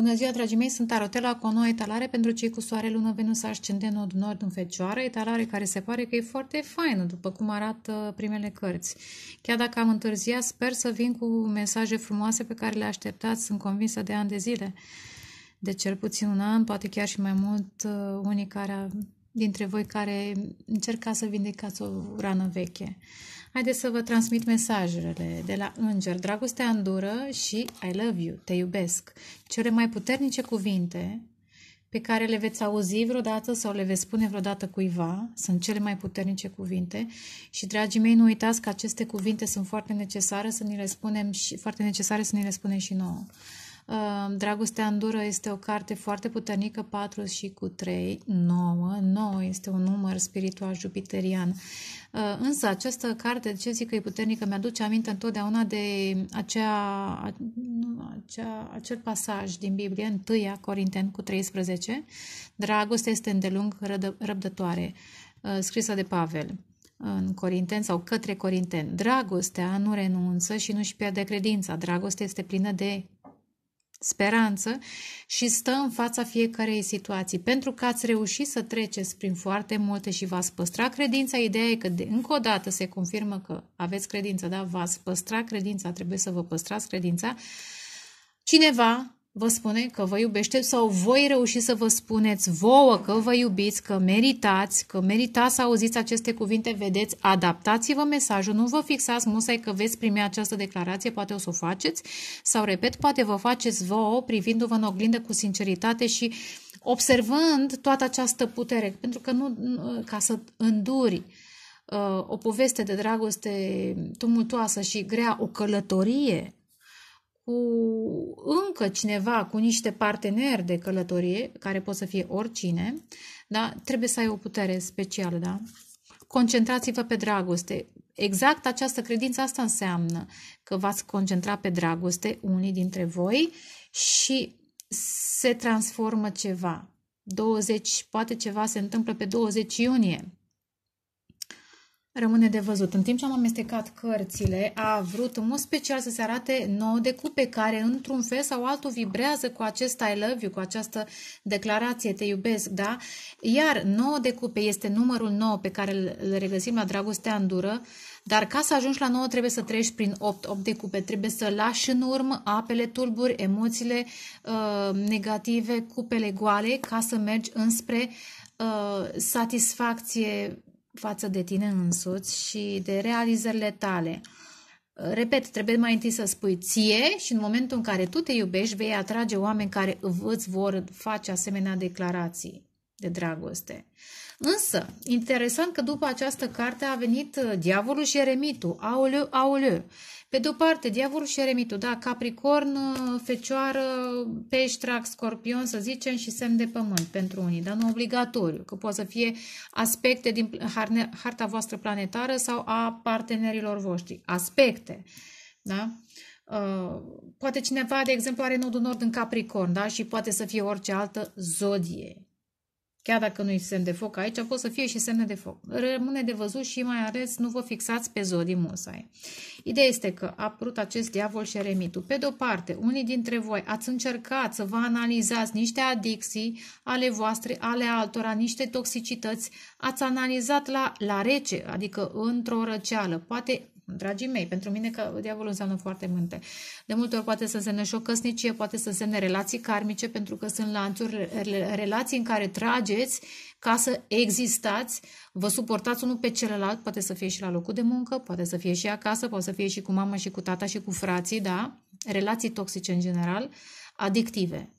Bună ziua, dragii mei! Sunt Arotela cu o nouă etalare pentru cei cu soare, lună, venus, ascendent, nod nord în fecioară, etalare care se pare că e foarte faină, după cum arată primele cărți. Chiar dacă am întârziat, sper să vin cu mesaje frumoase pe care le așteptați, sunt convinsă de ani de zile, de cel puțin un an, poate chiar și mai mult, uh, unii care, dintre voi care încerca să vindecați o rană veche. Haideți să vă transmit mesajele de la Înger. Dragostea îndură și I love you, te iubesc. Cele mai puternice cuvinte pe care le veți auzi vreodată sau le veți spune vreodată cuiva, sunt cele mai puternice cuvinte și, dragii mei, nu uitați că aceste cuvinte sunt foarte necesare să ni le spunem și foarte necesare să ni le spunem și nouă. Dragostea în dură este o carte foarte puternică, 4 și cu 3, 9. 9 este un număr spiritual jupiterian. Însă această carte, de ce zic că e puternică, mi-aduce aminte întotdeauna de acea, acea, acel pasaj din Biblie, 1 Corinteni cu 13. Dragostea este îndelung răbdătoare, ă, scrisă de Pavel în Corinten sau către Corinten. Dragostea nu renunță și nu-și pierde credința. Dragostea este plină de speranță și stă în fața fiecarei situații. Pentru că ați reușit să treceți prin foarte multe și v-ați păstra credința, ideea e că de, încă o dată se confirmă că aveți credință, da? V-ați păstra credința, trebuie să vă păstrați credința. Cineva vă spune că vă iubește sau voi reuși să vă spuneți vouă că vă iubiți, că meritați, că meritați să auziți aceste cuvinte, vedeți, adaptați-vă mesajul, nu vă fixați musai că veți primi această declarație, poate o să o faceți sau, repet, poate vă faceți vouă privindu-vă în oglindă cu sinceritate și observând toată această putere, pentru că nu, ca să înduri uh, o poveste de dragoste tumultoasă și grea, o călătorie cu încă cineva, cu niște parteneri de călătorie, care pot să fie oricine, da? trebuie să ai o putere specială. Da? Concentrați-vă pe dragoste. Exact această credință asta înseamnă că v-ați concentra pe dragoste unii dintre voi și se transformă ceva. 20, poate ceva se întâmplă pe 20 iunie. Rămâne de văzut. În timp ce am amestecat cărțile, a vrut în mod special să se arate nouă de cupe care, într-un fel sau altul, vibrează cu acest I love you, cu această declarație, te iubesc, da? Iar nouă de cupe este numărul nou pe care îl regăsim la dragostea în dură, dar ca să ajungi la nouă trebuie să treci prin 8, 8 de cupe, trebuie să lași în urmă apele tulburi, emoțiile uh, negative, cupele goale, ca să mergi înspre uh, satisfacție față de tine însuți și de realizările tale. Uh, repet, trebuie mai întâi să spui ție și în momentul în care tu te iubești, vei atrage oameni care îți vor face asemenea declarații de dragoste. Însă, interesant că după această carte a venit uh, diavolul și eremitul, aoleu, aoleu. Pe de o parte, diavolul și eremitul, da, capricorn, uh, fecioară, peștrac, scorpion, să zicem, și semn de pământ pentru unii, dar nu obligatoriu, că poate să fie aspecte din harta voastră planetară sau a partenerilor voștri. Aspecte, da? Uh, poate cineva, de exemplu, are nodul nord în Capricorn, da? Și poate să fie orice altă zodie. Chiar dacă nu-i semn de foc aici, pot să fie și semne de foc. Rămâne de văzut și mai ales nu vă fixați pe zodii musai. Ideea este că a apărut acest diavol și eremitul. Pe de-o parte, unii dintre voi ați încercat să vă analizați niște adicții ale voastre, ale altora, niște toxicități. Ați analizat la, la rece, adică într-o răceală. Poate dragii mei, pentru mine că diavolul înseamnă foarte multe. De multe ori poate să însemne și o căsnicie, poate să însemne relații karmice, pentru că sunt lanțuri, relații în care trageți ca să existați, vă suportați unul pe celălalt, poate să fie și la locul de muncă, poate să fie și acasă, poate să fie și cu mama și cu tata și cu frații, da? Relații toxice în general, adictive.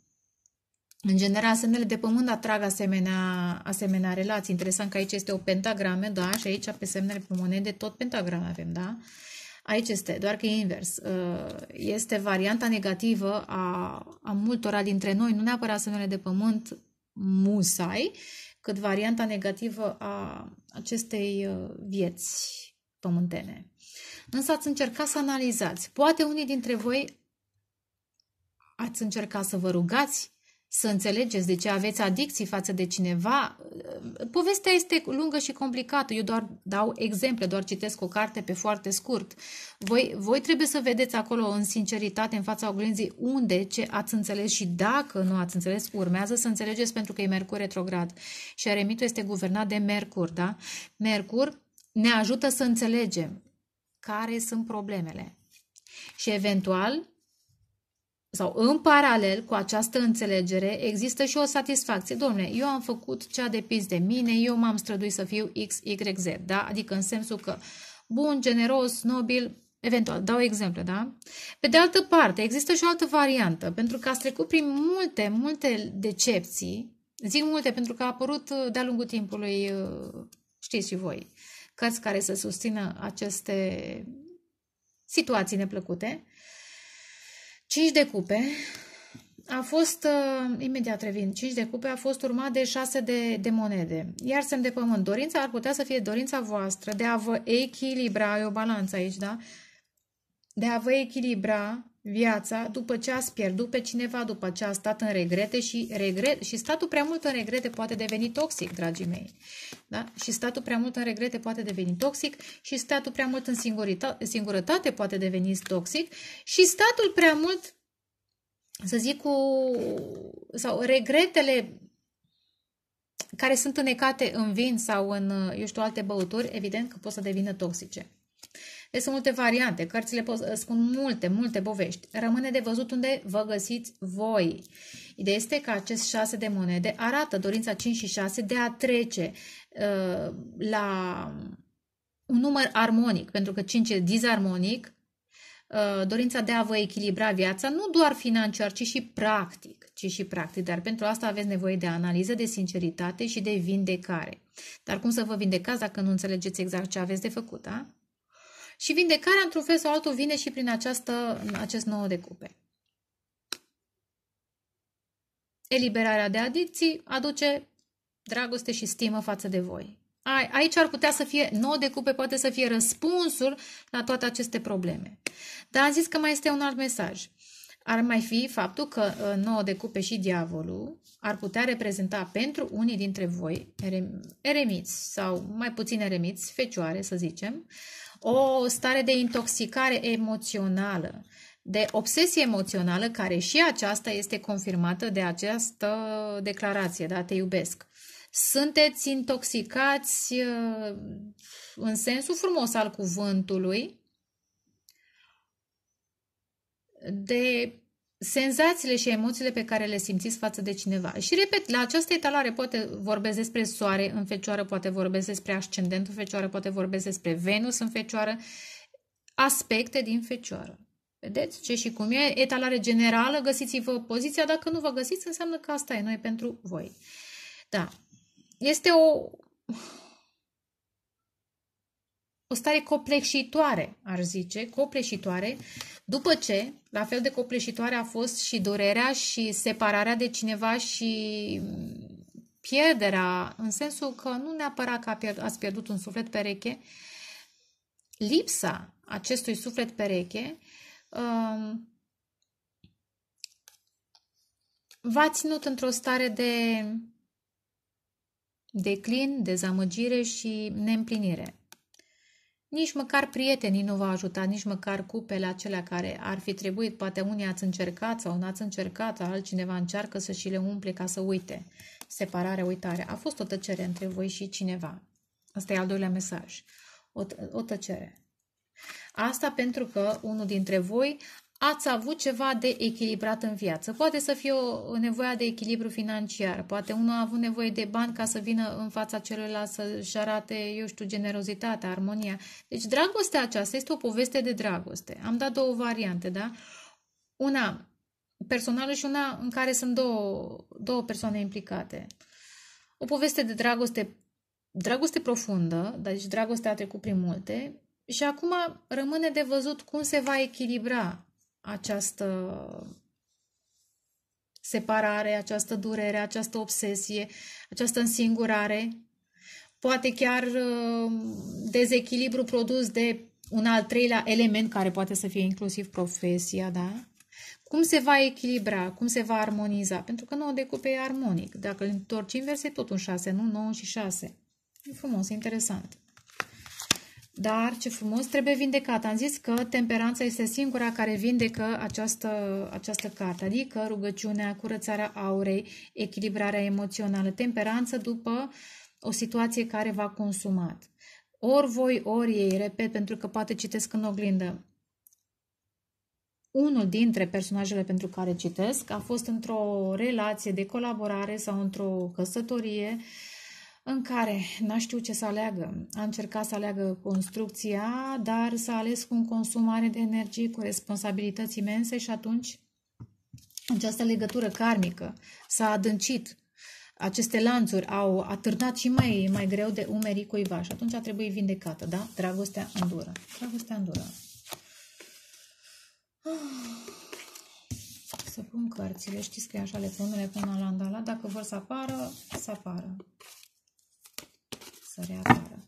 În general, semnele de pământ atrag asemenea, asemenea relații. Interesant că aici este o pentagramă, da, și aici pe semnele pe monede tot pentagrame avem, da? Aici este, doar că e invers. Ă, este varianta negativă a, a multora dintre noi, nu neapărat semnele de pământ musai, cât varianta negativă a acestei ă, vieți pământene. Însă ați încercat să analizați. Poate unii dintre voi ați încercat să vă rugați să înțelegeți de ce aveți adicții față de cineva. Povestea este lungă și complicată. Eu doar dau exemple, doar citesc o carte pe foarte scurt. Voi, voi trebuie să vedeți acolo în sinceritate, în fața oglinzii, unde ce ați înțeles și dacă nu ați înțeles, urmează să înțelegeți pentru că e Mercur retrograd. Și eremitul este guvernat de Mercur, da? Mercur ne ajută să înțelegem care sunt problemele. Și eventual sau în paralel cu această înțelegere există și o satisfacție. Domnule, eu am făcut ce a depins de mine, eu m-am străduit să fiu X, Y, Z, da? Adică în sensul că bun, generos, nobil, eventual, dau exemple, da? Pe de altă parte, există și o altă variantă, pentru că ați trecut prin multe, multe decepții, zic multe pentru că a apărut uh, de-a lungul timpului, uh, știți și voi, cărți care să susțină aceste situații neplăcute, uh, 5 de cupe a fost, uh, imediat revin, 5 de cupe a fost urmat de 6 de, de monede. Iar semn de pământ, dorința ar putea să fie dorința voastră de a vă echilibra, e o balanță aici, da? De a vă echilibra viața după ce ați pierdut pe cineva, după ce a stat în regrete și, regret, și statul prea mult în regrete poate deveni toxic, dragii mei. Da? Și statul prea mult în regrete poate deveni toxic și statul prea mult în singurătate poate deveni toxic și statul prea mult, să zic, cu, sau regretele care sunt înecate în vin sau în, eu știu, alte băuturi, evident că pot să devină toxice. Deci sunt multe variante, cărțile uh, spun multe, multe povești. Rămâne de văzut unde vă găsiți voi. Ideea este că acest 6 de monede arată dorința 5 și 6 de a trece uh, la un număr armonic, pentru că 5 e disarmonic. Uh, dorința de a vă echilibra viața, nu doar financiar, ci și practic, ci și practic, dar pentru asta aveți nevoie de analiză, de sinceritate și de vindecare. Dar cum să vă vindecați dacă nu înțelegeți exact ce aveți de făcut, da? și vindecarea într-un fel sau altul vine și prin această, acest nou de cupe. Eliberarea de adicții aduce dragoste și stimă față de voi. Aici ar putea să fie, nou de cupe poate să fie răspunsul la toate aceste probleme. Dar am zis că mai este un alt mesaj. Ar mai fi faptul că uh, nouă de cupe și diavolul ar putea reprezenta pentru unii dintre voi eremiți sau mai puțin eremiți, fecioare să zicem, o stare de intoxicare emoțională, de obsesie emoțională, care și aceasta este confirmată de această declarație, da, te iubesc. Sunteți intoxicați uh, în sensul frumos al cuvântului de senzațiile și emoțiile pe care le simțiți față de cineva. Și repet, la această etalare poate vorbesc despre soare în fecioară, poate vorbesc despre ascendentul fecioară, poate vorbesc despre Venus în fecioară, aspecte din fecioară. Vedeți ce și cum e? Etalare generală, găsiți-vă poziția, dacă nu vă găsiți, înseamnă că asta e noi pentru voi. Da, este o, o stare copleșitoare, ar zice, copleșitoare, după ce, la fel de copleșitoare a fost și durerea și separarea de cineva și pierderea, în sensul că nu neapărat că ați pierdut un suflet pereche, lipsa acestui suflet pereche um, v-a ținut într-o stare de declin, dezamăgire și neîmplinire. Nici măcar prietenii nu v-au ajutat, nici măcar cupele acelea care ar fi trebuit, poate unii ați încercat sau n-ați încercat, altcineva încearcă să și le umple ca să uite. Separare, uitare. A fost o tăcere între voi și cineva. Asta e al doilea mesaj. O, o tăcere. Asta pentru că unul dintre voi ați avut ceva de echilibrat în viață. Poate să fie o nevoie de echilibru financiar, poate unul a avut nevoie de bani ca să vină în fața celuilalt să-și arate, eu știu, generozitatea, armonia. Deci dragostea aceasta este o poveste de dragoste. Am dat două variante, da? Una personală și una în care sunt două, două persoane implicate. O poveste de dragoste, dragoste profundă, deci dragostea a trecut prin multe, și acum rămâne de văzut cum se va echilibra această separare, această durere, această obsesie, această însingurare, poate chiar uh, dezechilibru produs de un al treilea element care poate să fie inclusiv profesia, da? Cum se va echilibra, cum se va armoniza? Pentru că nouă decupe e armonic. Dacă îl întorci invers, e tot un 6, nu? 9 și 6. E frumos, e interesant. Dar ce frumos, trebuie vindecat. Am zis că temperanța este singura care vindecă această, această carte, adică rugăciunea, curățarea aurei, echilibrarea emoțională, temperanță după o situație care v-a consumat. Ori voi, ori ei, repet, pentru că poate citesc în oglindă. Unul dintre personajele pentru care citesc a fost într-o relație de colaborare sau într-o căsătorie uh, în care n-a știut ce să aleagă. A încercat să aleagă construcția, dar s-a ales cu un consum mare de energie, cu responsabilități imense și atunci această legătură karmică s-a adâncit. Aceste lanțuri au atârnat și mai, mai greu de umerii cuiva și atunci a trebuit vindecată, da? Dragostea îndură. Dragostea îndură. Ah, să pun cărțile. Știți că e așa le pun, le pun la landala. Dacă vor să apară, să apară să reapară.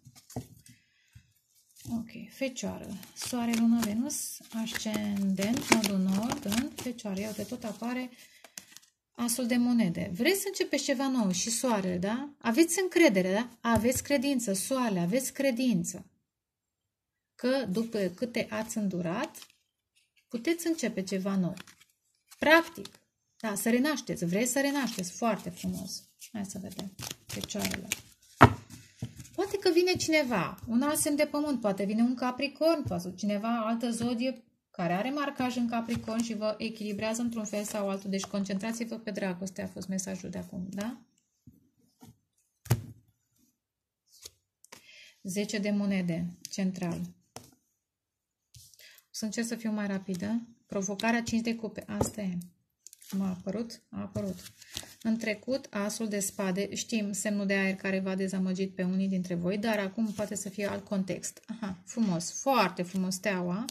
Ok, Fecioară, Soare, Lună, Venus, Ascendent, Nodul Nord, în Fecioară. Iată, tot apare asul de monede. Vreți să începeți ceva nou și soare, da? Aveți încredere, da? Aveți credință, soare, aveți credință. Că după câte ați îndurat, puteți începe ceva nou. Practic, da, să renașteți. Vreți să renașteți foarte frumos. Hai să vedem fecioarele. Poate că vine cineva, un alt semn de pământ, poate vine un capricorn, poate cineva, altă zodie care are marcaj în capricorn și vă echilibrează într-un fel sau altul. Deci concentrați-vă pe dragoste, a fost mesajul de acum, da? 10 de monede, central. O să încerc să fiu mai rapidă. Provocarea 5 de cupe, asta e. M-a apărut? A apărut. În trecut, asul de spade, știm, semnul de aer care v-a dezamăgit pe unii dintre voi, dar acum poate să fie alt context. Aha, frumos, foarte frumos, teaua.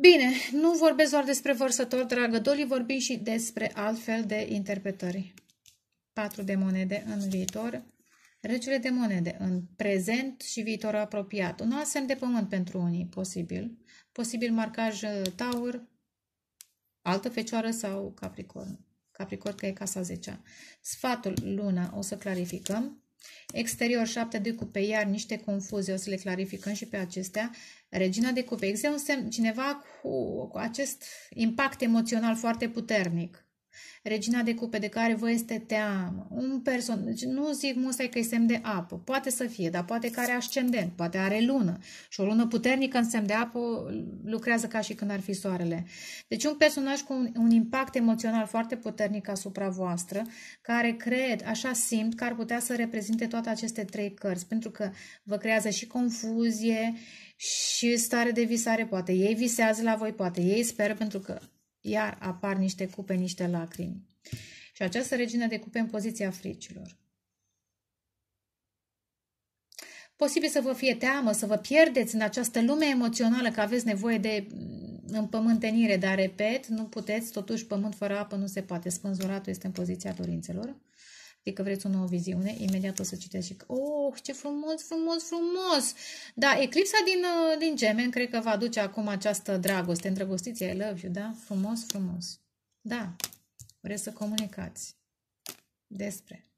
Bine, nu vorbesc doar despre vărsător, dragă Doli, vorbim și despre altfel de interpretări. Patru de monede în viitor, regele de monede în prezent și viitor apropiat. Un alt semn de pământ pentru unii, posibil. Posibil marcaj uh, taur, altă fecioară sau capricorn. Capricorn că e casa 10 Sfatul luna o să clarificăm. Exterior 7 de cupe, iar niște confuzii, o să le clarificăm și pe acestea. Regina de cupe, există un semn, cineva cu, cu acest impact emoțional foarte puternic regina de cupe de care vă este teamă, un deci nu zic musai că e semn de apă, poate să fie, dar poate că are ascendent, poate are lună și o lună puternică în semn de apă lucrează ca și când ar fi soarele. Deci un personaj cu un, un impact emoțional foarte puternic asupra voastră, care cred, așa simt că ar putea să reprezinte toate aceste trei cărți, pentru că vă creează și confuzie și stare de visare, poate ei visează la voi, poate ei speră, pentru că iar apar niște cupe, niște lacrimi. Și această regină de cupe în poziția fricilor. Posibil să vă fie teamă, să vă pierdeți în această lume emoțională, că aveți nevoie de mm, împământenire, dar repet, nu puteți, totuși pământ fără apă nu se poate, spânzuratul este în poziția dorințelor. Știi că vreți o nouă viziune? Imediat o să citești și că, oh, ce frumos, frumos, frumos! Da, eclipsa din, uh, din gemen cred că va aduce acum această dragoste, îndrăgostiți, I love you, da? Frumos, frumos. Da, vreți să comunicați despre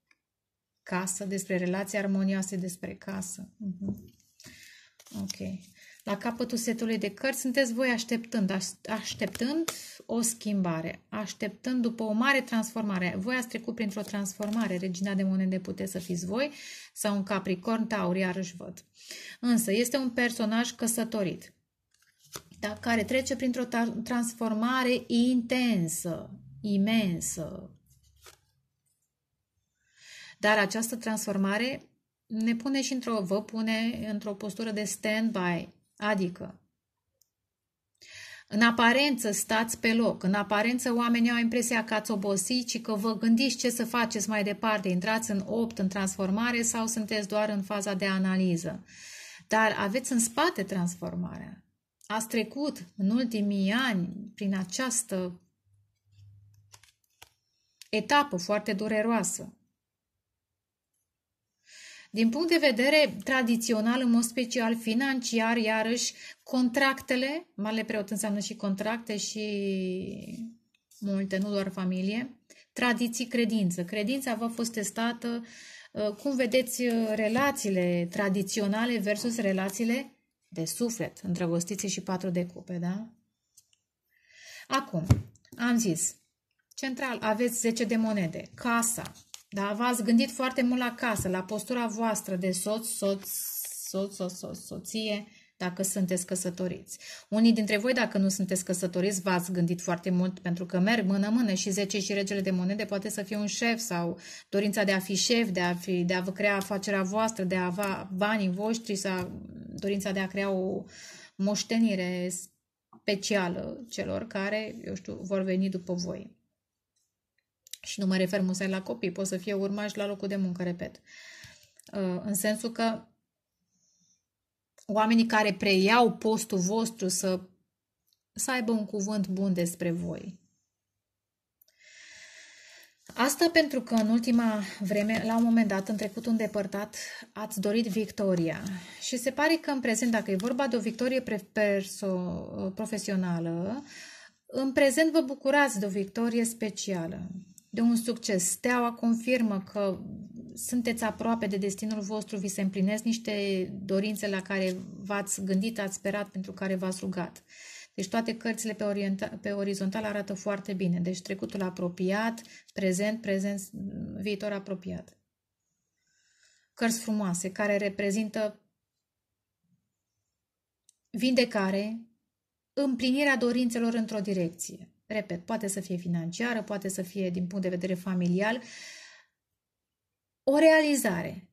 casă, despre relații armonioase, despre casă. Uh mhm. -huh. Ok. La capătul setului de cărți sunteți voi așteptând, așteptând o schimbare, așteptând după o mare transformare. Voi ați trecut printr-o transformare, regina de monede puteți să fiți voi sau un capricorn taur, iarăși văd. Însă este un personaj căsătorit, da, care trece printr-o transformare intensă, imensă. Dar această transformare ne pune și într-o, vă pune într-o postură de stand-by, Adică, în aparență stați pe loc, în aparență oamenii au impresia că ați obosit și că vă gândiți ce să faceți mai departe, intrați în opt, în transformare sau sunteți doar în faza de analiză. Dar aveți în spate transformarea. Ați trecut în ultimii ani prin această etapă foarte dureroasă. Din punct de vedere tradițional, în mod special financiar, iarăși, contractele, marele preot înseamnă și contracte și multe, nu doar familie, tradiții, credință. Credința a fost testată, ă, cum vedeți ă, relațiile tradiționale versus relațiile de suflet, îndrăgostiți și patru de cupe, da? Acum, am zis, central, aveți 10 de monede, casa, da? V-ați gândit foarte mult la casă, la postura voastră de soț, soț, soț, soț, soț soție, dacă sunteți căsătoriți. Unii dintre voi, dacă nu sunteți căsătoriți, v-ați gândit foarte mult pentru că merg mână-mână și 10 și regele de monede poate să fie un șef sau dorința de a fi șef, de a, fi, de a vă crea afacerea voastră, de a avea banii voștri sau dorința de a crea o moștenire specială celor care, eu știu, vor veni după voi. Și nu mă refer musai la copii, pot să fie urmași la locul de muncă, repet. Uh, în sensul că oamenii care preiau postul vostru să, să aibă un cuvânt bun despre voi. Asta pentru că în ultima vreme, la un moment dat, în trecut îndepărtat, ați dorit victoria. Și se pare că în prezent, dacă e vorba de o victorie uh, profesională, în prezent vă bucurați de o victorie specială de un succes. Steaua confirmă că sunteți aproape de destinul vostru, vi se împlinesc niște dorințe la care v-ați gândit, ați sperat, pentru care v-ați rugat. Deci toate cărțile pe, orienta, pe orizontal arată foarte bine. Deci trecutul apropiat, prezent, prezent, viitor apropiat. Cărți frumoase care reprezintă vindecare, împlinirea dorințelor într-o direcție. Repet, poate să fie financiară, poate să fie din punct de vedere familial. O realizare.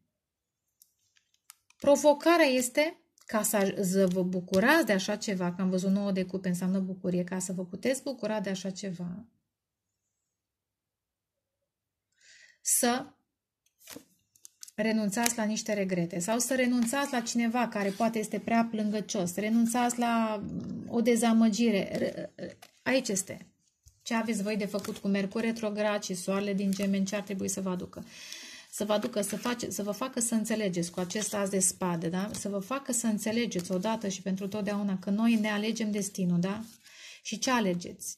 Provocarea este ca să vă bucurați de așa ceva, că am văzut nouă de cupe, înseamnă bucurie, ca să vă puteți bucura de așa ceva, să renunțați la niște regrete sau să renunțați la cineva care poate este prea plângăcios, renunțați la mm, o dezamăgire, Aici este ce aveți voi de făcut cu Mercur retrograd și soarele din gemeni, ce ar trebui să vă aducă. Să vă aducă, să, face, să vă facă să înțelegeți cu acest as de spade, da? Să vă facă să înțelegeți odată și pentru totdeauna că noi ne alegem destinul, da? Și ce alegeți?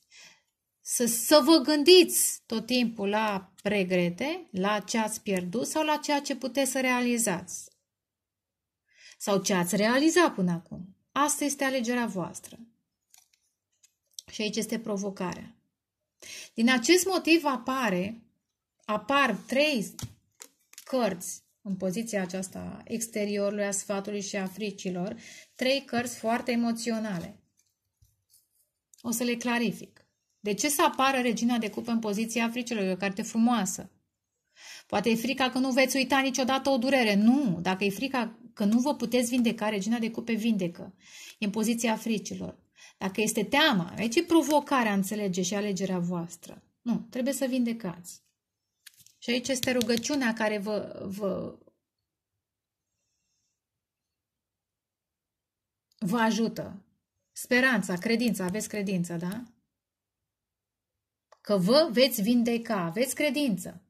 Să, să vă gândiți tot timpul la regrete, la ce ați pierdut sau la ceea ce puteți să realizați. Sau ce ați realizat până acum. Asta este alegerea voastră. Și aici este provocarea. Din acest motiv apare, apar trei cărți în poziția aceasta exteriorului, a sfatului și a fricilor, trei cărți foarte emoționale. O să le clarific. De ce să apară regina de cupe în poziția fricilor? E o carte frumoasă. Poate e frica că nu veți uita niciodată o durere. Nu, dacă e frica că nu vă puteți vindeca, regina de cupe vindecă. E în poziția fricilor. Dacă este teama, aici e provocarea înțelege și alegerea voastră. Nu, trebuie să vindecați. Și aici este rugăciunea care vă, vă, vă ajută. Speranța, credința, aveți credință, da? Că vă veți vindeca, aveți credință.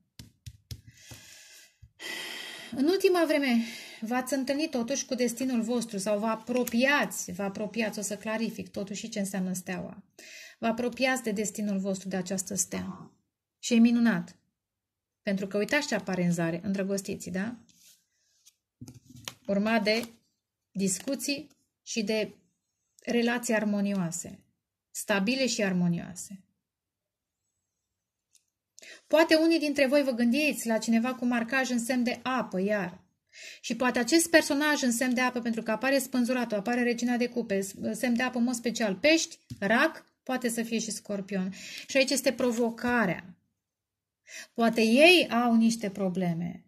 În ultima vreme v-ați întâlnit totuși cu destinul vostru sau vă apropiați, vă apropiați, o să clarific totuși ce înseamnă steaua. Vă apropiați de destinul vostru de această stea. Și e minunat. Pentru că uitați ce apare în zare, îndrăgostiți, da? Urma de discuții și de relații armonioase, stabile și armonioase. Poate unii dintre voi vă gândiți la cineva cu marcaj în semn de apă, iar și poate acest personaj în semn de apă, pentru că apare spânzuratul, apare regina de cupe, semn de apă în mod special pești, rac, poate să fie și scorpion. Și aici este provocarea. Poate ei au niște probleme.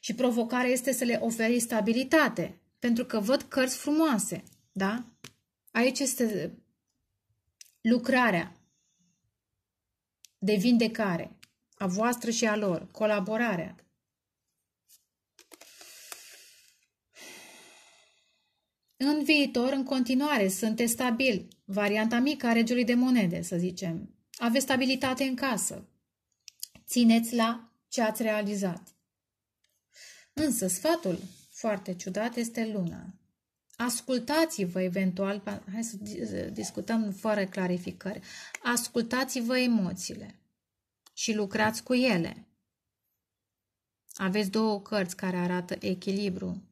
Și provocarea este să le oferi stabilitate. Pentru că văd cărți frumoase. Da? Aici este lucrarea de vindecare a voastră și a lor, colaborarea. În viitor, în continuare, sunteți stabil, varianta mică a regiului de monede, să zicem. Aveți stabilitate în casă. Țineți la ce ați realizat. Însă sfatul foarte ciudat este luna. Ascultați-vă eventual, hai să discutăm fără clarificări, ascultați-vă emoțiile și lucrați cu ele. Aveți două cărți care arată echilibru,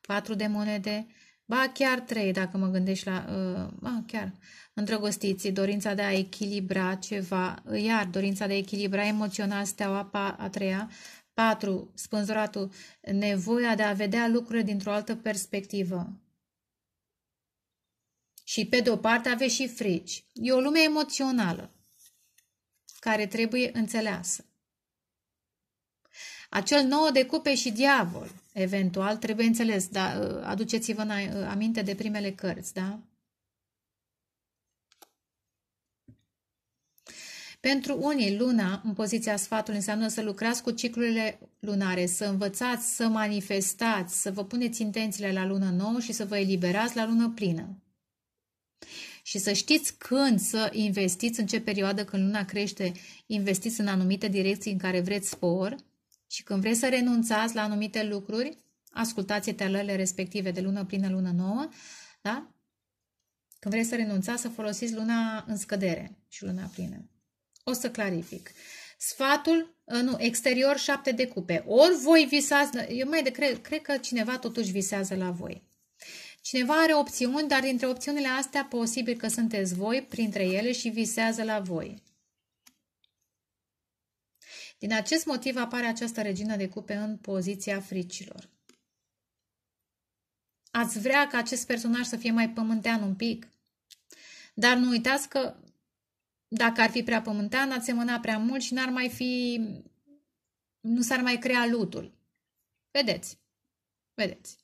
patru de monede Ba chiar trei, dacă mă gândești la... Uh, ba chiar, îndrăgostiții, dorința de a echilibra ceva, iar dorința de a echilibra emoțional steaua pa, a treia, patru Spânzuratul, nevoia de a vedea lucrurile dintr-o altă perspectivă. Și pe de-o parte aveți și frici. E o lume emoțională care trebuie înțeleasă. Acel nouă de cupe și diavol, eventual, trebuie înțeles, dar ă, aduceți-vă în ă, aminte de primele cărți, da? Pentru unii, luna în poziția sfatului înseamnă să lucrați cu ciclurile lunare, să învățați, să manifestați, să vă puneți intențiile la lună nouă și să vă eliberați la lună plină. Și să știți când să investiți, în ce perioadă când luna crește, investiți în anumite direcții în care vreți spor și când vreți să renunțați la anumite lucruri, ascultați etalările respective de lună plină, lună nouă, da? Când vreți să renunțați, să folosiți luna în scădere și luna plină. O să clarific. Sfatul, uh, nu, exterior, șapte de cupe. Ori voi visați, eu mai de, cred, cred că cineva totuși visează la voi. Cineva are opțiuni, dar dintre opțiunile astea posibil că sunteți voi printre ele și visează la voi. Din acest motiv apare această regină de cupe în poziția fricilor. Ați vrea ca acest personaj să fie mai pământean un pic? Dar nu uitați că dacă ar fi prea pământean, ați semăna prea mult și n-ar mai fi... nu s-ar mai crea lutul. Vedeți. Vedeți.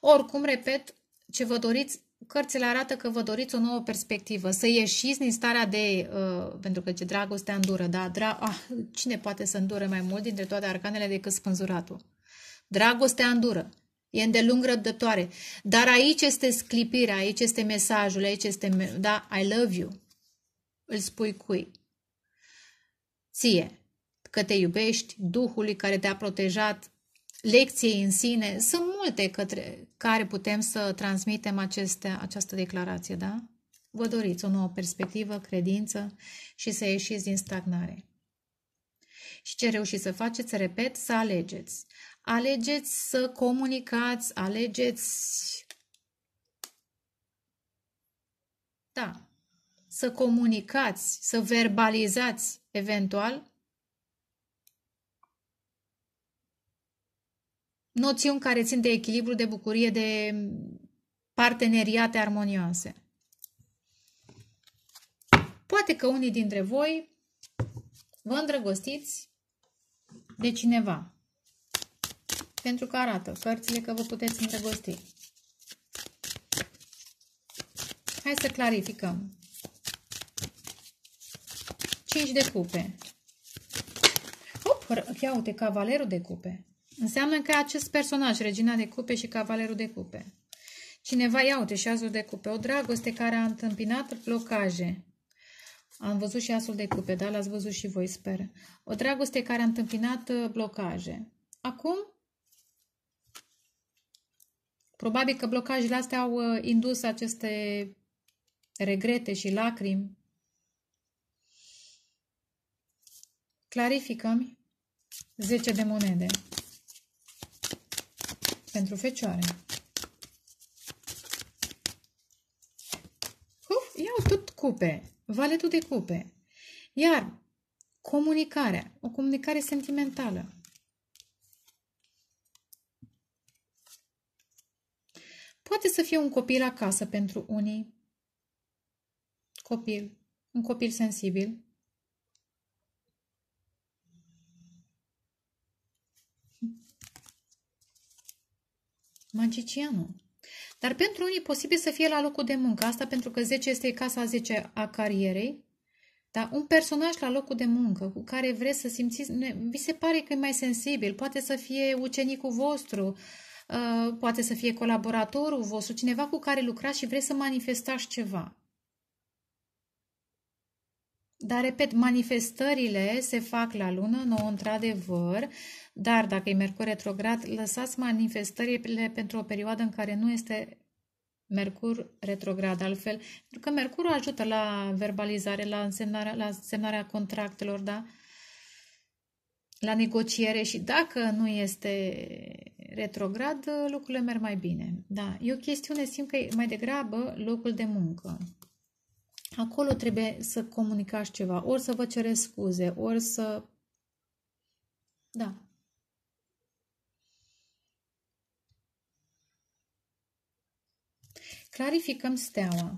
Oricum, repet, ce vă doriți cărțile arată că vă doriți o nouă perspectivă, să ieșiți din starea de, uh, pentru că ce dragostea îndură, da, dra ah, cine poate să îndure mai mult dintre toate arcanele decât spânzuratul? Dragostea îndură, e îndelung răbdătoare, dar aici este sclipirea, aici este mesajul, aici este, da, I love you, îl spui cui? Ție, că te iubești, Duhului care te-a protejat, lecției în sine, sunt multe către care putem să transmitem aceste, această declarație, da? Vă doriți o nouă perspectivă, credință și să ieșiți din stagnare. Și ce reușiți să faceți, repet, să alegeți. Alegeți să comunicați, alegeți... Da, să comunicați, să verbalizați eventual noțiuni care țin de echilibru, de bucurie, de parteneriate armonioase. Poate că unii dintre voi vă îndrăgostiți de cineva. Pentru că arată cărțile că vă puteți îndrăgosti. Hai să clarificăm. 5 de cupe. Op, ia uite, cavalerul de cupe. Înseamnă că acest personaj, regina de cupe și cavalerul de cupe. Cineva, ia uite și asul de cupe. O dragoste care a întâmpinat blocaje. Am văzut și asul de cupe, da? L-ați văzut și voi, sper. O dragoste care a întâmpinat uh, blocaje. Acum, probabil că blocajele astea au uh, indus aceste regrete și lacrimi. Clarificăm 10 de monede pentru fecioare. Uf, iau tot cupe, valetul de cupe. Iar comunicarea, o comunicare sentimentală. Poate să fie un copil acasă pentru unii, copil, un copil sensibil, Magicianul. Dar pentru unii posibil să fie la locul de muncă. Asta pentru că 10 este casa 10 a carierei. Dar un personaj la locul de muncă cu care vreți să simțiți, vi se pare că e mai sensibil, poate să fie ucenicul vostru, uh, poate să fie colaboratorul vostru, cineva cu care lucrați și vreți să manifestați ceva. Dar, repet, manifestările se fac la lună, nouă într-adevăr, dar dacă e Mercur retrograd, lăsați manifestările pentru o perioadă în care nu este Mercur retrograd, altfel, pentru că Mercurul ajută la verbalizare, la semnarea, la semnarea contractelor, da? la negociere și dacă nu este retrograd, lucrurile merg mai bine. Da, e o chestiune, simt că e mai degrabă locul de muncă acolo trebuie să comunicați ceva, ori să vă cereți scuze, ori să... Da. Clarificăm steaua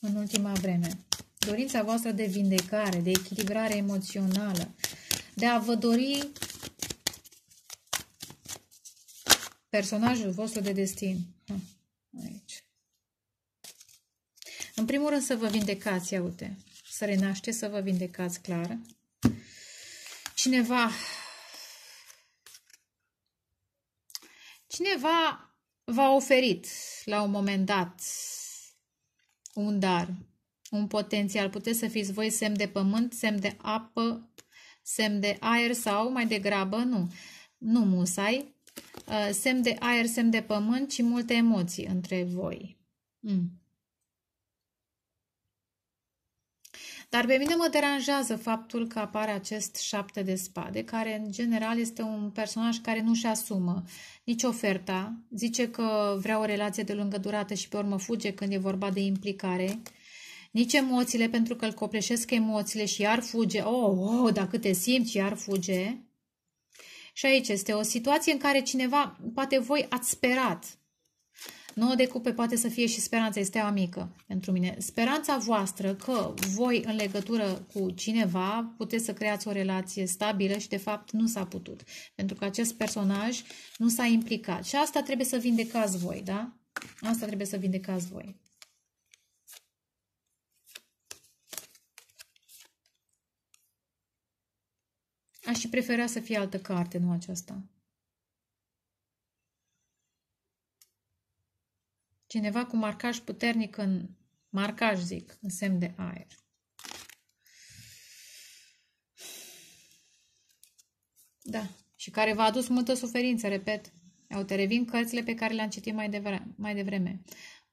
în ultima vreme. Dorința voastră de vindecare, de echilibrare emoțională, de a vă dori personajul vostru de destin. Aici. În primul rând să vă vindecați, iaute. să renaște, să vă vindecați, clar. Cineva, cineva v-a oferit la un moment dat un dar, un potențial. Puteți să fiți voi semn de pământ, semn de apă, semn de aer sau mai degrabă, nu, nu musai, uh, semn de aer, semn de pământ și multe emoții între voi. Mm. Dar pe mine mă deranjează faptul că apare acest șapte de spade, care în general este un personaj care nu-și asumă nici oferta, zice că vrea o relație de lungă durată și pe urmă fuge când e vorba de implicare, nici emoțiile, pentru că îl copleșesc emoțiile și iar fuge, oh, oh, dacă te simți, iar fuge. Și aici este o situație în care cineva, poate voi ați sperat 9 de cupe poate să fie și speranța, este o mică pentru mine. Speranța voastră că voi în legătură cu cineva puteți să creați o relație stabilă și de fapt nu s-a putut. Pentru că acest personaj nu s-a implicat. Și asta trebuie să vindecați voi, da? Asta trebuie să vindecați voi. Aș și prefera să fie altă carte, nu aceasta. Cineva cu marcaj puternic în marcaj, zic, în semn de aer. Da. Și care v-a adus multă suferință, repet. Au te revin cărțile pe care le-am citit mai, devre- mai devreme.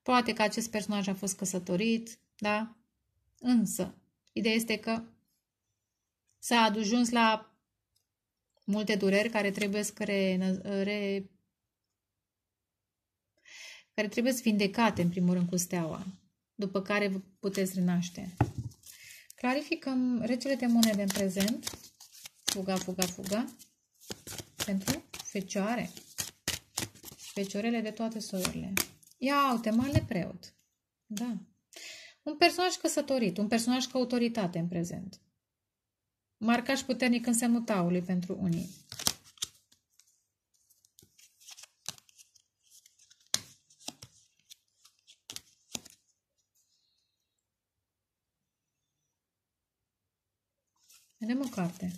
Poate că acest personaj a fost căsătorit, da? Însă, ideea este că s-a adus la multe dureri care trebuie să re, re, care trebuie să vindecate, în primul rând, cu steaua, după care vă puteți renaște. Clarificăm regele de monede în prezent. Fuga, fuga, fuga. Pentru fecioare. Feciorele de toate sorurile. Ia uite, mare preot. Da. Un personaj căsătorit, un personaj cu autoritate în prezent. Marcaș puternic în semnul taului pentru unii. Vedem o carte.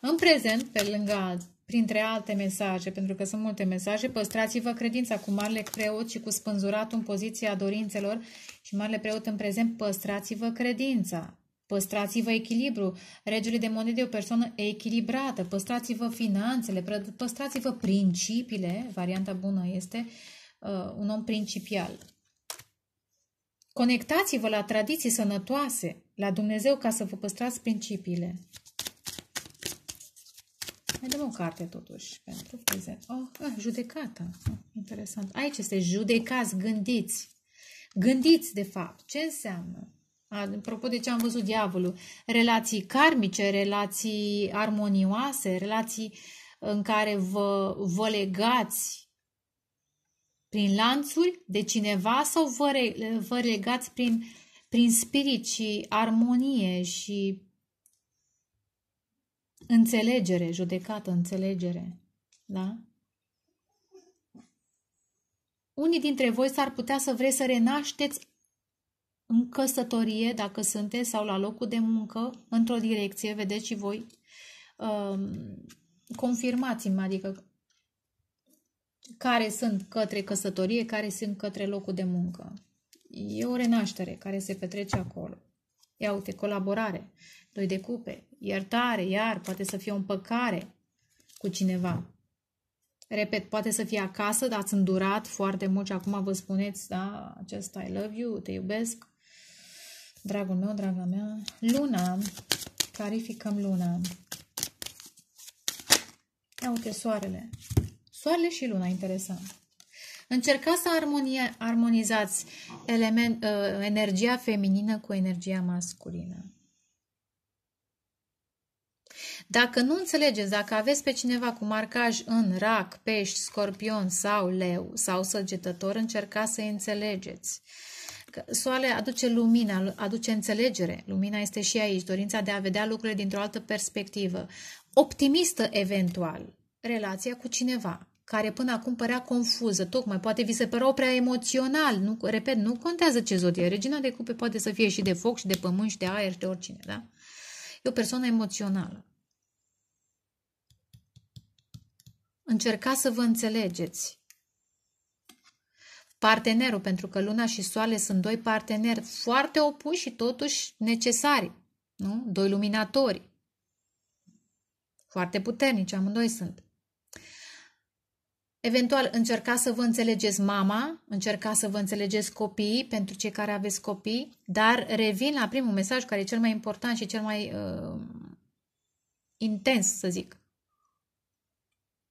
În prezent, pe lângă, printre alte mesaje, pentru că sunt multe mesaje, păstrați-vă credința cu marele preot și cu spânzuratul în poziția dorințelor și marele preot în prezent, păstrați-vă credința. Păstrați-vă echilibru. Regele de monede e o persoană echilibrată. Păstrați-vă finanțele, păstrați-vă principiile. Varianta bună este uh, un om principial. Conectați-vă la tradiții sănătoase la Dumnezeu ca să vă păstrați principiile. Mai dăm o carte totuși pentru prezent. Oh, ah, judecata. Ah, interesant. Aici este judecați, gândiți. Gândiți, de fapt, ce înseamnă? Apropo de ce am văzut diavolul, relații karmice, relații armonioase, relații în care vă, vă legați prin lanțuri de cineva sau vă, vă legați prin prin spirit și armonie și înțelegere, judecată, înțelegere. Da? Unii dintre voi s-ar putea să vreți să renașteți în căsătorie, dacă sunteți, sau la locul de muncă, într-o direcție, vedeți și voi. Um, Confirmați-mi, adică care sunt către căsătorie, care sunt către locul de muncă. E o renaștere care se petrece acolo. Ia uite, colaborare, doi de cupe, iertare, iar, poate să fie o împăcare cu cineva. Repet, poate să fie acasă, dar ați îndurat foarte mult și acum vă spuneți, da, acest I love you, te iubesc, dragul meu, draga mea. Luna, clarificăm luna. Ia uite, soarele. Soarele și luna, interesant. Încercați să armonia, armonizați element, uh, energia feminină cu energia masculină. Dacă nu înțelegeți, dacă aveți pe cineva cu marcaj în rac, pești, scorpion sau leu sau săgetător, încercați să-i înțelegeți. Soale aduce lumina, aduce înțelegere. Lumina este și aici, dorința de a vedea lucrurile dintr-o altă perspectivă. Optimistă eventual, relația cu cineva care până acum părea confuză, tocmai poate vi se părea prea emoțional, nu, repet, nu contează ce zodie, regina de cupe poate să fie și de foc, și de pământ, și de aer, și de oricine, da? E o persoană emoțională. Încercați să vă înțelegeți. Partenerul, pentru că luna și soale sunt doi parteneri foarte opuși și totuși necesari, nu? Doi luminatori. Foarte puternici, amândoi sunt. Eventual încerca să vă înțelegeți mama, încerca să vă înțelegeți copiii pentru cei care aveți copii, dar revin la primul mesaj care e cel mai important și cel mai uh, intens, să zic.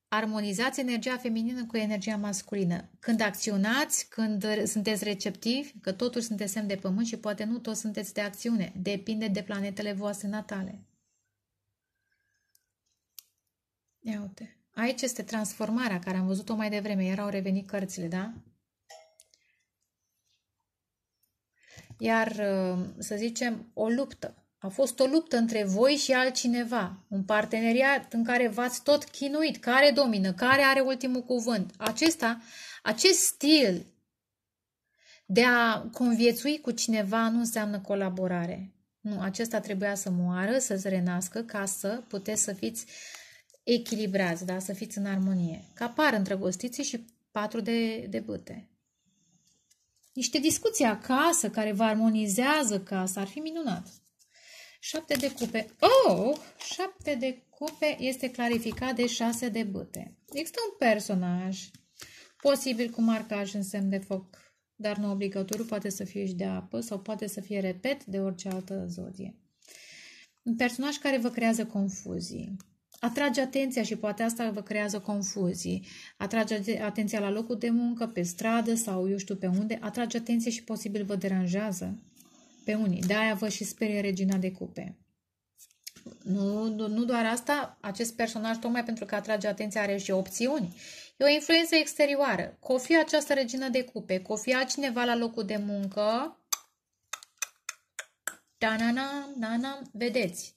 Armonizați energia feminină cu energia masculină. Când acționați, când sunteți receptivi, că totuși sunteți semn de pământ și poate nu toți sunteți de acțiune, depinde de planetele voastre natale. Ia uite. Aici este transformarea care am văzut-o mai devreme. Erau revenit cărțile, da? Iar, uh, să zicem, o luptă. A fost o luptă între voi și altcineva, un parteneriat în care v-ați tot chinuit, care domină, care are ultimul cuvânt. Acesta, acest stil de a conviețui cu cineva nu înseamnă colaborare. Nu, acesta trebuia să moară, să-ți renască ca să puteți să fiți uh, echilibrați, da? să fiți în armonie. Ca par îndrăgostiții și patru de, de bâte. Niște discuții acasă care vă armonizează casa, ar fi minunat. Șapte de cupe. Oh! Șapte de cupe este clarificat de șase de bâte. Există un personaj, posibil cu marcaj în semn de foc, dar nu obligatoriu, poate să fie și de apă sau poate să fie, repet, de orice altă zodie. Un personaj care vă creează confuzii atrage atenția și poate asta vă creează confuzii. Atrage atenția la locul de muncă, pe stradă sau eu știu pe unde, atrage atenție și posibil vă deranjează pe unii. De aia vă și sperie regina de cupe. Nu, nu, nu doar asta, acest personaj, tocmai pentru că atrage atenția, are și opțiuni. E o influență exterioară. Că această regină de cupe, că cineva la locul de muncă, da, na, na, na, na, vedeți,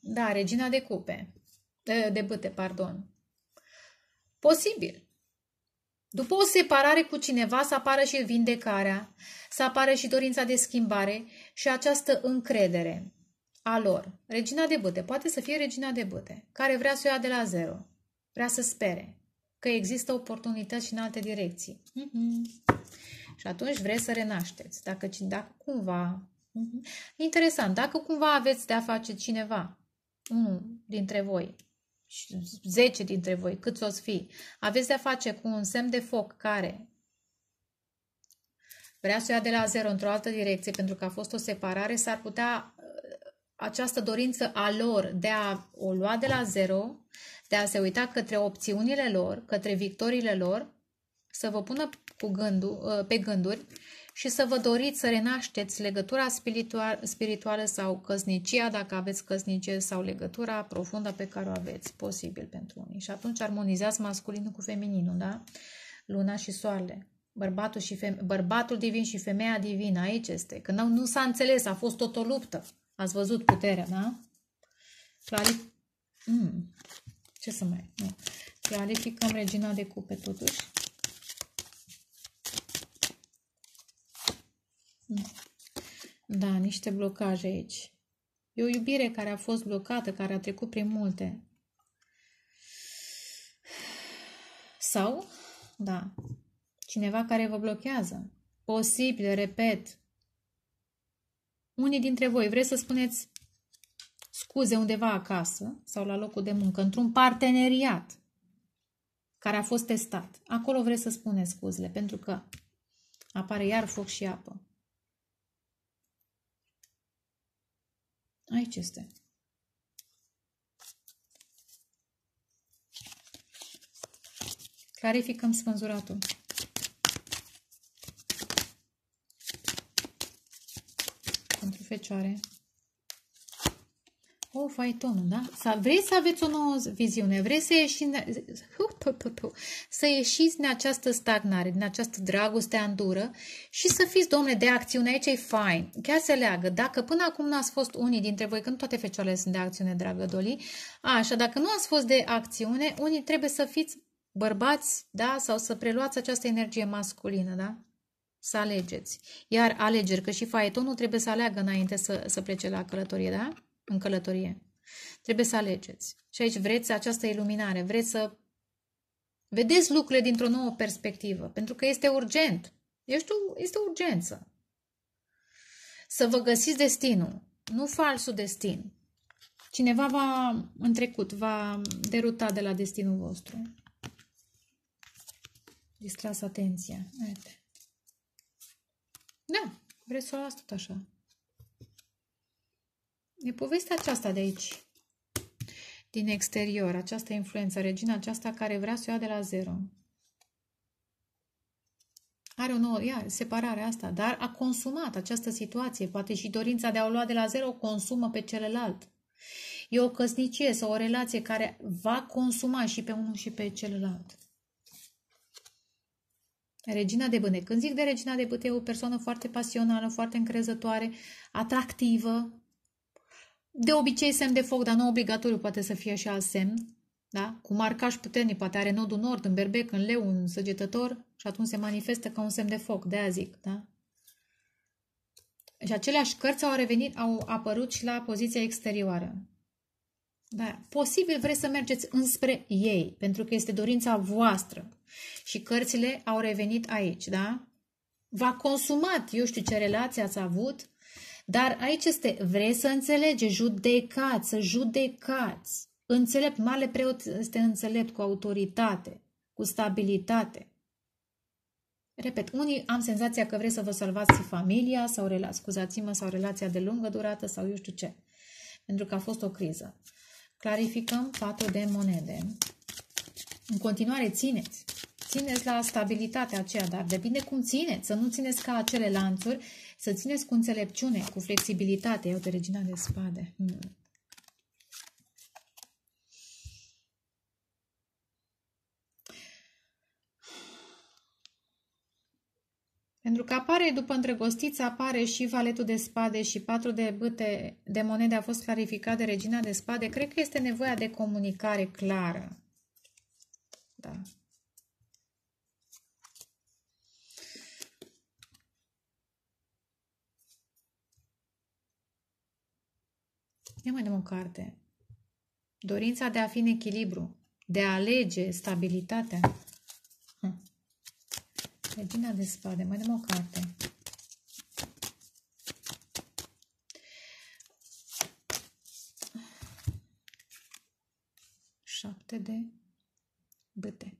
da, regina de cupe. De, bâte, pardon. Posibil. După o separare cu cineva să apară și vindecarea, să apară și dorința de schimbare și această încredere a lor. Regina de bâte, poate să fie regina de bâte, care vrea să o ia de la zero, vrea să spere că există oportunități și în alte direcții. Mm-hmm. Și atunci vreți să renașteți, dacă, dacă cumva... Mm-hmm. Interesant, dacă cumva aveți de a face cineva unul dintre voi, zece dintre voi, cât o să fi, aveți de-a face cu un semn de foc care vrea să o ia de la zero într-o altă direcție pentru că a fost o separare, s-ar putea uh, această dorință a lor de a o lua de la zero, de a se uita către opțiunile lor, către victoriile lor, să vă pună cu gândul, uh, pe gânduri și să vă doriți să renașteți legătura spirituală sau căsnicia, dacă aveți căsnicie sau legătura profundă pe care o aveți, posibil pentru unii. Și atunci armonizați masculinul cu femininul, da? Luna și soarele. Bărbatul, și feme- bărbatul divin și femeia divină, aici este. când nu, nu s-a înțeles, a fost tot o luptă. Ați văzut puterea, da? Claric... Mm. Ce să mai... Nu. Clarificăm regina de cupe, totuși. Da, niște blocaje aici. E o iubire care a fost blocată, care a trecut prin multe. Sau, da, cineva care vă blochează. Posibil, repet. Unii dintre voi vreți să spuneți scuze undeva acasă sau la locul de muncă, într-un parteneriat care a fost testat. Acolo vreți să spuneți scuzele, pentru că apare iar foc și apă. Aici este. Clarificăm spânzuratul. Pentru fecioare. O, oh, faitonul, da? Să vrei să aveți o nouă viziune, vrei să ieșiți, să ieșiți din această stagnare, din această dragoste andură și să fiți, domne, de acțiune. Aici e fain. Chiar se leagă. Dacă până acum nu ați fost unii dintre voi, când toate fecioarele sunt de acțiune, dragă Doli, așa, dacă nu ați fost de acțiune, unii trebuie să fiți bărbați, da? Sau să preluați această energie masculină, da? Să alegeți. Iar alegeri, că și faetonul trebuie să aleagă înainte să, să plece la călătorie, da? în călătorie. Trebuie să alegeți. Și aici vreți această iluminare, vreți să vedeți lucrurile dintr-o nouă perspectivă, pentru că este urgent. Ești deci o, este o urgență. Să vă găsiți destinul, nu falsul destin. Cineva va, în trecut, va deruta de la destinul vostru. Distras atenția. Da, vreți să o las tot așa. E povestea aceasta de aici, din exterior, această influență, regina aceasta care vrea să o ia de la zero. Are o nouă, ia, separarea asta, dar a consumat această situație, poate și dorința de a o lua de la zero o consumă pe celălalt. E o căsnicie sau o relație care va consuma și pe unul și pe celălalt. Regina de bâne. Când zic de regina de bâte, e o persoană foarte pasională, foarte încrezătoare, atractivă, de obicei, semn de foc, dar nu obligatoriu, poate să fie și alt semn, da? cu marcaș puternic, poate are nodul nord în berbec, în leu, în săgetător și atunci se manifestă ca un semn de foc, de aia zic. Da? Și aceleași cărți au revenit, au apărut și la poziția exterioară. Da, posibil vreți să mergeți înspre ei, pentru că este dorința voastră. Și cărțile au revenit aici, da? V-a consumat, eu știu ce relație ați avut, dar aici este, vrei să înțelege, judecați, să judecați. Înțelept, mare preot este înțelept cu autoritate, cu stabilitate. Repet, unii am senzația că vreți să vă salvați familia sau, scuzați-mă, sau relația de lungă durată sau eu știu ce. Pentru că a fost o criză. Clarificăm patru de monede. În continuare, țineți. Țineți la stabilitatea aceea, dar depinde cum țineți. Să nu țineți ca acele lanțuri să țineți cu înțelepciune, cu flexibilitate. Iau de regina de spade. Mm. Pentru că apare după îndrăgostiță, apare și valetul de spade și patru de bâte de monede a fost clarificat de regina de spade. Cred că este nevoia de comunicare clară. Da. Cine mai dăm o carte? Dorința de a fi în echilibru, de a alege stabilitatea. Hm. Regina de spade, mai dăm o carte. Șapte de băte.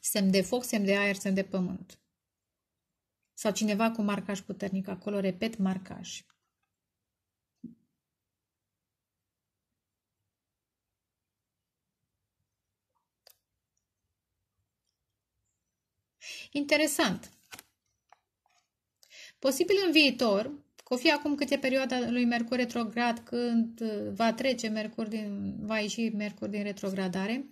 Semn de foc, semn de aer, semn de pământ sau cineva cu marcaj puternic acolo, repet, marcaj. Interesant. Posibil în viitor, că o fi acum câte perioada lui Mercur retrograd, când uh, va trece Mercur din, va ieși Mercur din retrogradare,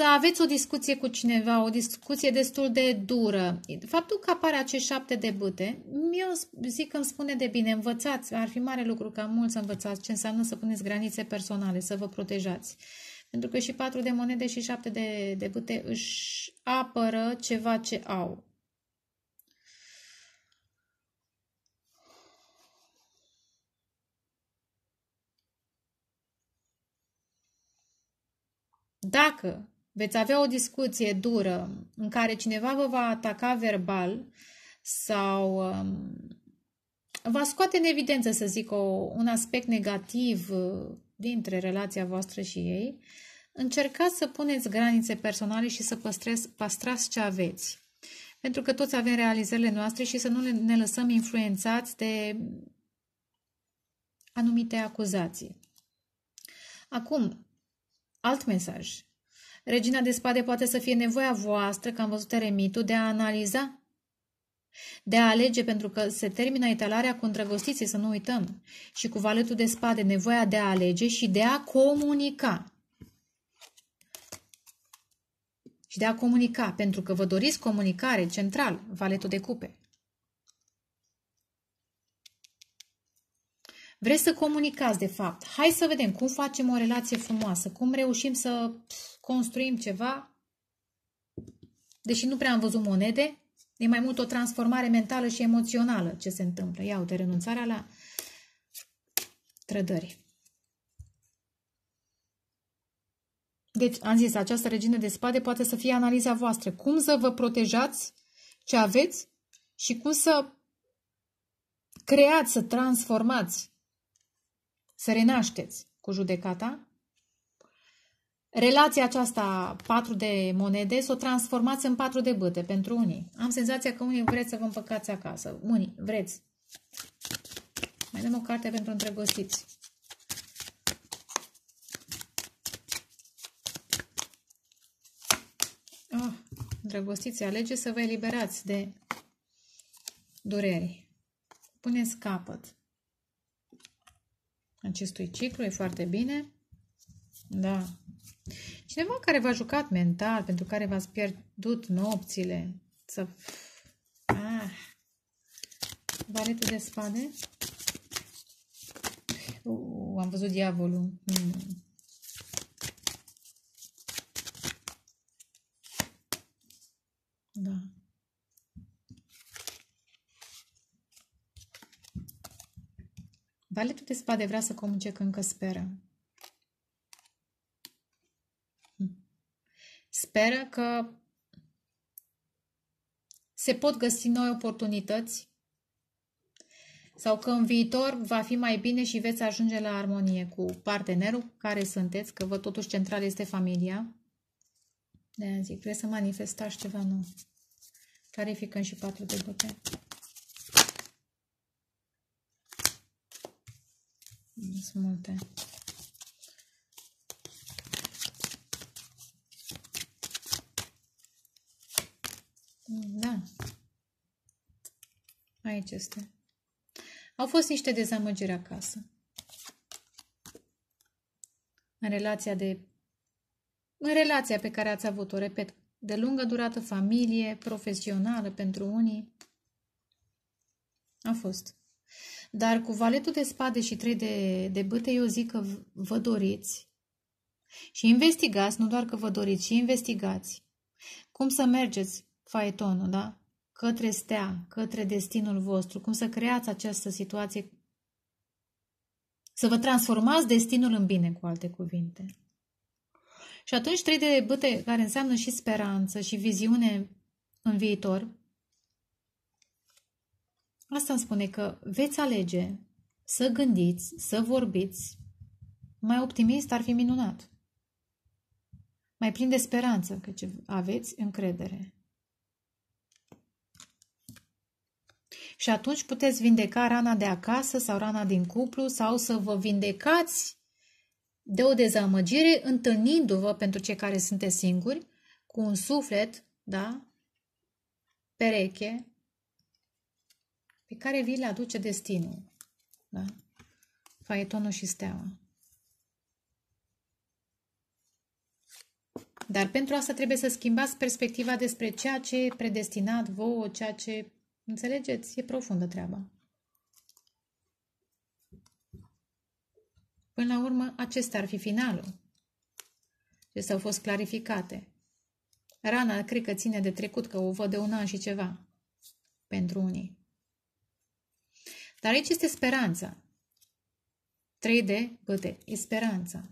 să aveți o discuție cu cineva, o discuție destul de dură. Faptul că apare acești șapte de bâte, eu zic că îmi spune de bine, învățați, ar fi mare lucru ca mulți să învățați ce înseamnă să puneți granițe personale, să vă protejați. Pentru că și patru de monede și șapte de, de bâte își apără ceva ce au. Dacă veți avea o discuție dură în care cineva vă va ataca verbal sau um, va scoate în evidență, să zic, o, un aspect negativ uh, dintre relația voastră și ei, încercați să puneți granițe personale și să păstrez, păstrați ce aveți. Pentru că toți avem realizările noastre și să nu ne lăsăm influențați de anumite acuzații. Acum, alt mesaj. Regina de spade poate să fie nevoia voastră, că am văzut eremitul, de a analiza de a alege pentru că se termină etalarea cu îndrăgostiții, să nu uităm, și cu valetul de spade, nevoia de a alege și de a comunica. Și de a comunica, pentru că vă doriți comunicare central, valetul de cupe. Vreți să comunicați, de fapt. Hai să vedem cum facem o relație frumoasă, cum reușim să pf, construim ceva, deși nu prea am văzut monede, e mai mult o transformare mentală și emoțională ce se întâmplă. Ia uite, renunțarea la trădări. Deci, am zis, această regină de spade poate să fie analiza voastră. Cum să vă protejați ce aveți și cum să creați, să transformați, să renașteți cu judecata Relația aceasta patru de monede să o transformați în patru de băte pentru unii. Am senzația că unii vreți să vă împăcați acasă. Unii vreți. Mai dăm o carte pentru întregostiți. Oh, îndrăgostiți, ah, alege să vă eliberați de dureri. Puneți capăt acestui ciclu, e foarte bine. Da, Cineva care v-a jucat mental, pentru care v-ați pierdut nopțile, să... Ah. Varetul de spade? Uh, am văzut diavolul. Mm. Da. Valetul de spade vrea să comunice că încă speră. speră că se pot găsi noi oportunități sau că în viitor va fi mai bine și veți ajunge la armonie cu partenerul care sunteți, că vă totuși central este familia. de zic, trebuie să manifestați ceva nou. Clarificăm și patru de bătă. Sunt multe. Da. Aici este. Au fost niște dezamăgiri acasă. În relația de în relația pe care ați avut-o, repet, de lungă durată, familie, profesională pentru unii. A fost. Dar cu valetul de spade și trei de, de băte, eu zic că vă doriți și investigați, nu doar că vă doriți, și investigați. Cum să mergeți faetonul, da? Către stea, către destinul vostru, cum să creați această situație, să vă transformați destinul în bine, cu alte cuvinte. Și atunci trei de bâte care înseamnă și speranță și viziune în viitor, asta îmi spune că veți alege să gândiți, să vorbiți, mai optimist ar fi minunat. Mai plin de speranță, ce aveți încredere. și atunci puteți vindeca rana de acasă sau rana din cuplu sau să vă vindecați de o dezamăgire întâlnindu-vă pentru cei care sunteți singuri cu un suflet, da, pereche, pe care vi le aduce destinul, da? Faetonul și steaua. Dar pentru asta trebuie să schimbați perspectiva despre ceea ce e predestinat vouă, ceea ce Înțelegeți? E profundă treaba. Până la urmă, acesta ar fi finalul. Acestea deci au fost clarificate. Rana cred că ține de trecut, că o văd de un an și ceva pentru unii. Dar aici este speranța. 3 de băte, E speranța.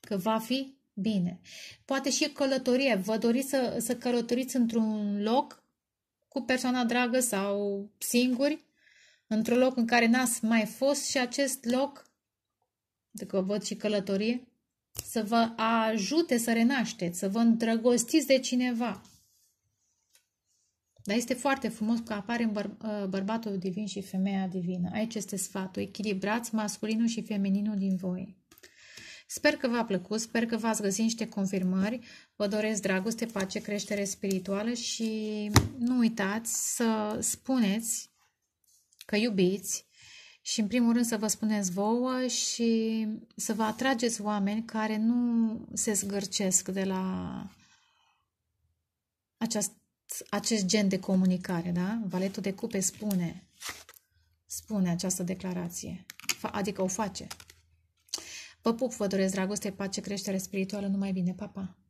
Că va fi bine. Poate și călătorie. Vă doriți să, să călătoriți într-un loc cu persoana dragă sau singuri, într-un loc în care n-ați mai fost și acest loc, de că văd și călătorie, să vă ajute să renașteți, să vă îndrăgostiți de cineva. Dar este foarte frumos că apare în băr- ă, bărbatul divin și femeia divină. Aici este sfatul. Echilibrați masculinul și femininul din voi. Sper că v-a plăcut, sper că v-ați găsit niște confirmări. Vă doresc dragoste, pace, creștere spirituală și nu uitați să spuneți că iubiți și în primul rând să vă spuneți vouă și să vă atrageți oameni care nu se zgârcesc de la aceast, acest gen de comunicare, da? Valetul de cupe spune, spune această declarație, adică o face. Vă pup, vă doresc dragoste, pace, creștere spirituală, numai bine, papa! Pa.